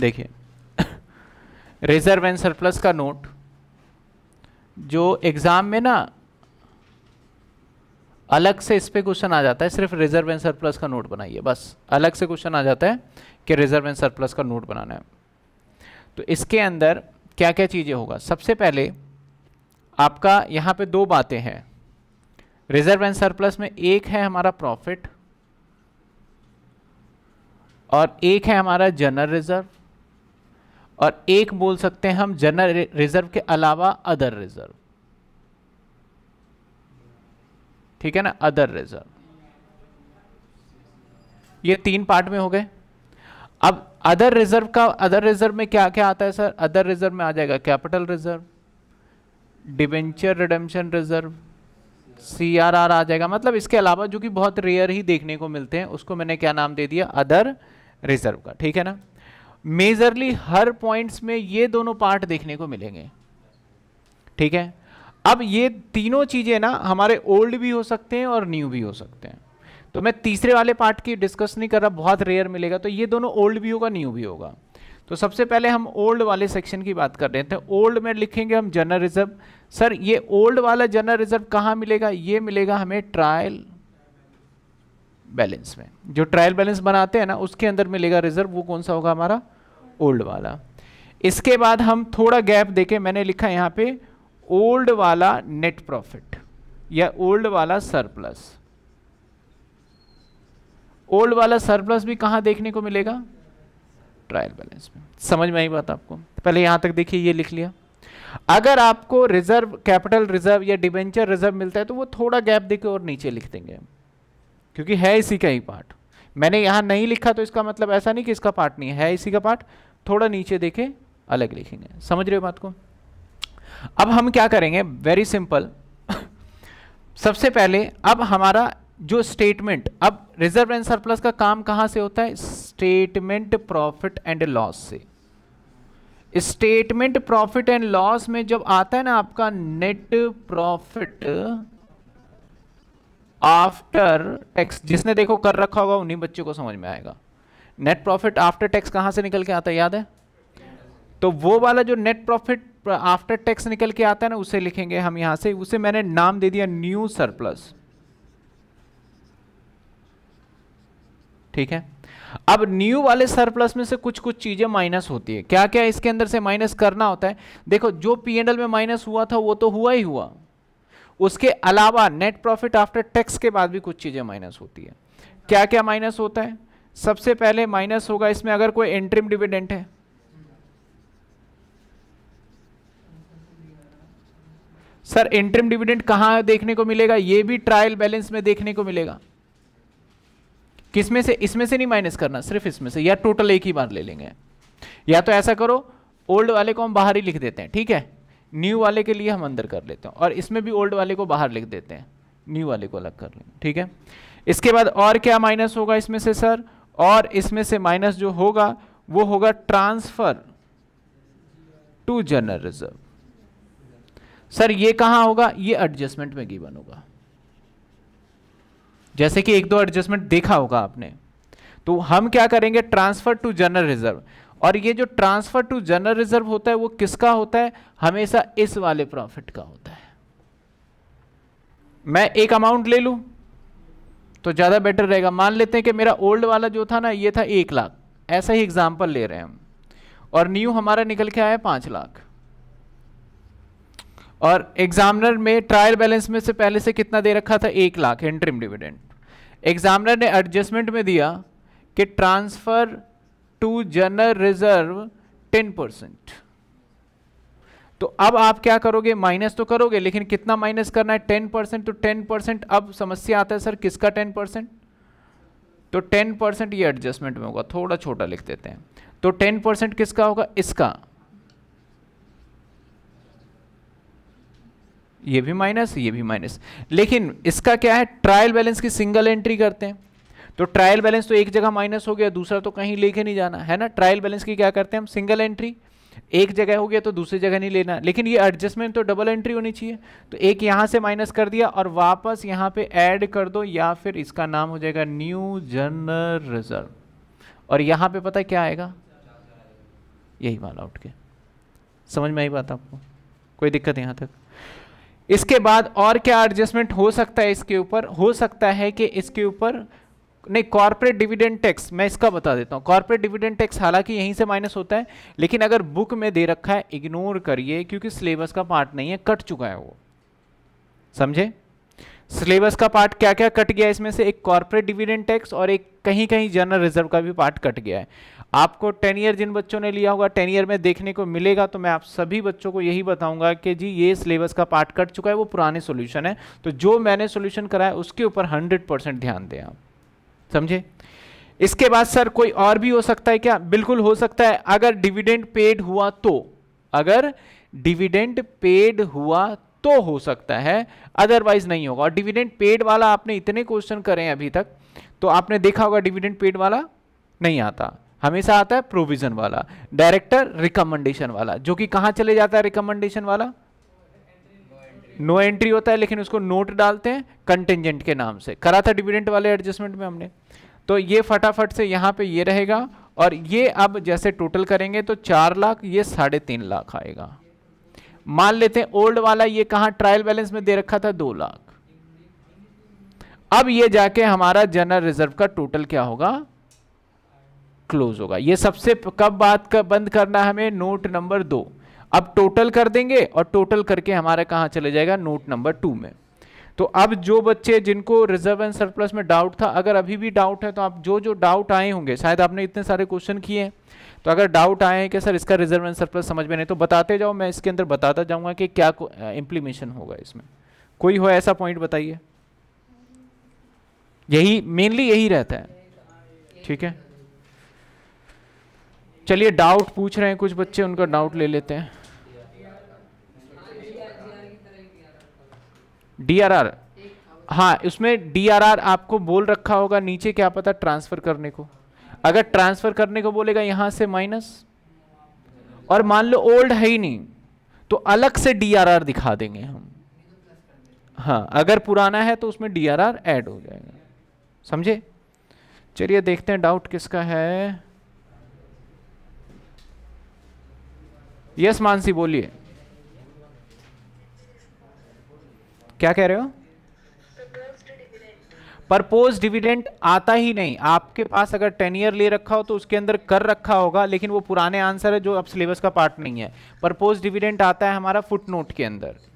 देखिए reserve and surplus का note जो एग्ज़ाम में ना अलग से इस पर क्वेश्चन आ जाता है सिर्फ रिजर्व एंड सरप्लस का नोट बनाइए बस अलग से क्वेश्चन आ जाता है कि रिजर्व एंड सरप्लस का नोट बनाना है तो इसके अंदर क्या क्या चीज़ें होगा सबसे पहले आपका यहां पे दो बातें हैं रिजर्व एंड सरप्लस में एक है हमारा प्रॉफिट और एक है हमारा जनरल रिजर्व और एक बोल सकते हैं हम जनरल रिजर्व के अलावा अदर रिजर्व ठीक है ना अदर रिजर्व ये तीन पार्ट में हो गए अब अदर रिजर्व का अदर रिजर्व में क्या क्या आता है सर अदर रिजर्व में आ जाएगा capital reserve debenture redemption reserve C R R आ जाएगा मतलब इसके अलावा जो कि बहुत रेयर ही देखने को मिलते हैं उसको मैंने क्या नाम दे दिया अदर रिजर्व का ठीक है ना मेजरली हर पॉइंट्स में ये दोनों पार्ट देखने को मिलेंगे ठीक है अब ये तीनों चीज़ें ना हमारे ओल्ड भी हो सकते हैं और न्यू भी हो सकते हैं तो मैं तीसरे वाले पार्ट की डिस्कस नहीं कर रहा बहुत रेयर मिलेगा तो ये दोनों ओल्ड भी होगा न्यू भी होगा तो सबसे पहले हम ओल्ड वाले सेक्शन की बात कर रहे थे तो ओल्ड में लिखेंगे हम जनरल रिजर्व सर ये ओल्ड वाला जनरल रिजर्व कहाँ मिलेगा ये मिलेगा हमें ट्रायल बैलेंस में जो ट्रायल बैलेंस बनाते हैं ना उसके अंदर मिलेगा रिजर्व वो कौन सा होगा हमारा ओल्ड वाला इसके बाद हम थोड़ा गैप देखें मैंने लिखा यहाँ पे ओल्ड वाला नेट प्रॉफिट या ओल्ड वाला सरप्लस ओल्ड वाला सरप्लस भी कहाँ देखने को मिलेगा ट्रायल बैलेंस में समझ में आई बात आपको पहले यहाँ तक देखिए ये लिख लिया अगर आपको रिजर्व कैपिटल रिजर्व या डिबेंचर रिजर्व मिलता है तो वो थोड़ा गैप देके और नीचे लिख देंगे क्योंकि है इसी का ही पार्ट मैंने यहाँ नहीं लिखा तो इसका मतलब ऐसा नहीं कि इसका पार्ट नहीं है इसी का पार्ट थोड़ा नीचे देखे अलग लिखेंगे समझ रहे हो बात को अब हम क्या करेंगे वेरी सिंपल सबसे पहले अब हमारा जो स्टेटमेंट अब रिजर्व एंड सरप्लस का काम कहां से होता है स्टेटमेंट प्रॉफिट एंड लॉस से स्टेटमेंट प्रॉफिट एंड लॉस में जब आता है ना आपका नेट प्रॉफिट आफ्टर टैक्स जिसने देखो कर रखा होगा उन्हीं बच्चों को समझ में आएगा नेट प्रॉफिट आफ्टर टैक्स कहाँ से निकल के आता है याद है तो वो वाला जो नेट प्रॉफिट आफ्टर टैक्स निकल के आता है ना उसे लिखेंगे हम यहाँ से उसे मैंने नाम दे दिया न्यू सरप्लस ठीक है अब न्यू वाले सरप्लस में से कुछ कुछ चीज़ें माइनस होती है क्या क्या इसके अंदर से माइनस करना होता है देखो जो पी में माइनस हुआ था वो तो हुआ ही हुआ उसके अलावा नेट प्रॉफिट आफ्टर टैक्स के बाद भी कुछ चीज़ें माइनस होती है क्या क्या माइनस होता है सबसे पहले माइनस होगा इसमें अगर कोई इंट्रीम डिविडेंट है सर इंट्रीम डिविडेंट कहाँ देखने को मिलेगा ये भी ट्रायल बैलेंस में देखने को मिलेगा किसमें से इसमें से नहीं माइनस करना सिर्फ इसमें से या टोटल एक ही बार ले लेंगे या तो ऐसा करो ओल्ड वाले को हम बाहर ही लिख देते हैं ठीक है न्यू वाले के लिए हम अंदर कर लेते हैं और इसमें भी ओल्ड वाले को बाहर लिख देते हैं न्यू वाले को अलग कर लेंगे ठीक है इसके बाद और क्या माइनस होगा इसमें से सर और इसमें से माइनस जो होगा वो होगा transfer to general reserve sir ये कहां होगा ये एडजस्टमेंट में गिवन होगा जैसे कि एक दो एडजस्टमेंट देखा होगा आपने तो हम क्या करेंगे ट्रांसफर टू जनरल रिजर्व और ये जो ट्रांसफर टू जनरल रिजर्व होता है वो किसका होता है हमेशा इस वाले प्रॉफिट का होता है मैं एक अमाउंट ले लूं तो ज़्यादा बेटर रहेगा मान लेते हैं कि मेरा ओल्ड वाला जो था ना ये था एक लाख ऐसा ही एग्जाम्पल ले रहे हैं हम और न्यू हमारा निकल के आया पांच लाख और एग्जामिनर में ट्रायल बैलेंस में से पहले से कितना दे रखा था एक लाख इंट्रीम डिविडेंड एग्जामिनर ने एडजस्टमेंट में दिया कि transfer to general reserve ten percent तो अब आप क्या करोगे माइनस तो करोगे लेकिन कितना माइनस करना है टेन परसेंट तो टेन परसेंट अब समस्या आता है सर किसका टेन परसेंट तो टेन परसेंट ये एडजस्टमेंट में होगा थोड़ा छोटा लिख देते हैं तो टेन परसेंट किसका होगा इसका ये भी माइनस ये भी माइनस लेकिन इसका क्या है ट्रायल बैलेंस की सिंगल एंट्री करते हैं तो ट्रायल बैलेंस तो एक जगह माइनस हो गया दूसरा तो कहीं लेके नहीं जाना है ना ट्रायल बैलेंस की क्या करते हैं हम सिंगल एंट्री एक जगह हो गया तो दूसरी जगह नहीं लेना लेकिन ये एडजस्टमेंट तो डबल एंट्री होनी चाहिए तो एक यहाँ से माइनस कर दिया और वापस यहाँ पे ऐड कर दो या फिर इसका नाम हो जाएगा न्यू जनरल रिजर्व और यहाँ पे पता क्या आएगा यही वाला उठ के समझ में आई बात आपको कोई दिक्कत यहाँ तक इसके बाद और क्या एडजस्टमेंट हो सकता है इसके ऊपर हो सकता है कि इसके ऊपर नहीं कॉर्पोरेट डिविडेंड टैक्स मैं इसका बता देता हूँ कॉर्पोरेट डिविडेंड टैक्स हालांकि यहीं से माइनस होता है लेकिन अगर बुक में दे रखा है इग्नोर करिए क्योंकि सिलेबस का पार्ट नहीं है कट चुका है वो समझे सिलेबस का पार्ट क्या क्या कट गया इसमें से एक कॉर्पोरेट डिविडेंड टैक्स और एक कहीं कहीं जनरल रिजर्व का भी पार्ट कट गया है आपको टेन ईयर जिन बच्चों ने लिया होगा टेन ईयर में देखने को मिलेगा तो मैं आप सभी बच्चों को यही बताऊंगा कि जी ये सिलेबस का पार्ट कट चुका है वो पुराने सोल्यूशन है तो जो मैंने सोल्यूशन कराया उसके ऊपर हंड्रेड परसेंट ध्यान दें आप समझे इसके बाद सर कोई और भी हो सकता है क्या बिल्कुल हो सकता है अगर डिविडेंड पेड हुआ तो अगर डिविडेंड पेड हुआ तो हो सकता है अदरवाइज नहीं होगा और डिविडेंड पेड वाला आपने इतने क्वेश्चन करे हैं अभी तक तो आपने देखा होगा डिविडेंड पेड वाला नहीं आता हमेशा आता है प्रोविजन वाला डायरेक्टर रिकमेंडेशन वाला जो कि कहां चले जाता है रिकमेंडेशन वाला नो एंट्री होता है लेकिन उसको नोट डालते हैं कंटेंजेंट के नाम से करा था डिविडेंट वाले एडजस्टमेंट में हमने तो ये फटाफट से यहाँ पे ये रहेगा और ये अब जैसे टोटल करेंगे तो चार लाख ये साढ़े तीन लाख आएगा मान लेते हैं ओल्ड वाला ये कहाँ ट्रायल बैलेंस में दे रखा था दो लाख अब ये जाके हमारा जनरल रिजर्व का टोटल क्या होगा क्लोज होगा ये सबसे कब बात कर बंद करना है हमें नोट नंबर दो अब टोटल कर देंगे और टोटल करके हमारा कहाँ चले जाएगा नोट नंबर टू में तो अब जो बच्चे जिनको रिजर्व एंड सरप्लस में डाउट था अगर अभी भी डाउट है तो आप जो जो डाउट आए होंगे शायद आपने इतने सारे क्वेश्चन किए हैं तो अगर डाउट आए हैं कि सर इसका रिजर्व एंड सरप्लस समझ में नहीं तो बताते जाओ मैं इसके अंदर बताता जाऊंगा कि क्या इम्प्लीमेशन होगा इसमें कोई हो ऐसा पॉइंट बताइए यही मेनली यही रहता है ठीक है चलिए डाउट पूछ रहे हैं कुछ बच्चे उनका डाउट ले लेते हैं डी आर आर हाँ उसमें डी आर आर आपको बोल रखा होगा नीचे क्या पता ट्रांसफ़र करने को अगर ट्रांसफ़र करने को बोलेगा यहां से माइनस और मान लो ओल्ड है ही नहीं तो अलग से डी आर आर दिखा देंगे हम हाँ अगर पुराना है तो उसमें डी आर आर ऐड हो जाएगा समझे चलिए देखते हैं डाउट किसका है यस मानसी बोलिए क्या कह रहे हो परपोज डिविडेंट आता ही नहीं आपके पास अगर टेन ईयर ले रखा हो तो उसके अंदर कर रखा होगा लेकिन वो पुराने आंसर है जो अब सिलेबस का पार्ट नहीं है परपोज डिविडेंट आता है हमारा फुट नोट के अंदर